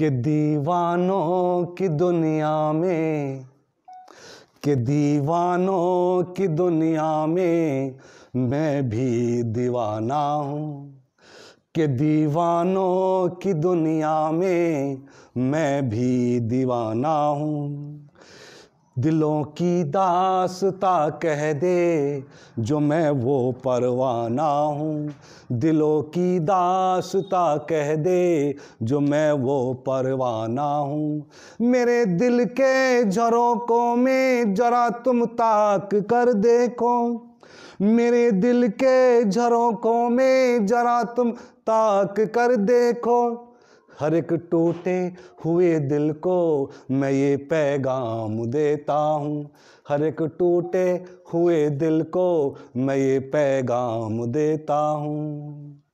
कि दीवानों की दुनिया में कि दीवानों की दुनिया में मैं भी दीवाना हूँ कि दीवानों की दुनिया में मैं भी दीवाना हूँ दिलों की दासता कह दे जो मैं वो परवाना हूँ दिलों की दासता कह दे जो मैं वो परवाना हूँ मेरे दिल के झरोकों में जरा तुम ताक कर देखो मेरे दिल के झरोकों में जरा तुम ताक कर देखो हर एक टूटे हुए दिल को मैं ये पैगाम देता हूँ हर एक टूटे हुए दिल को मैं ये पैगाम देता हूँ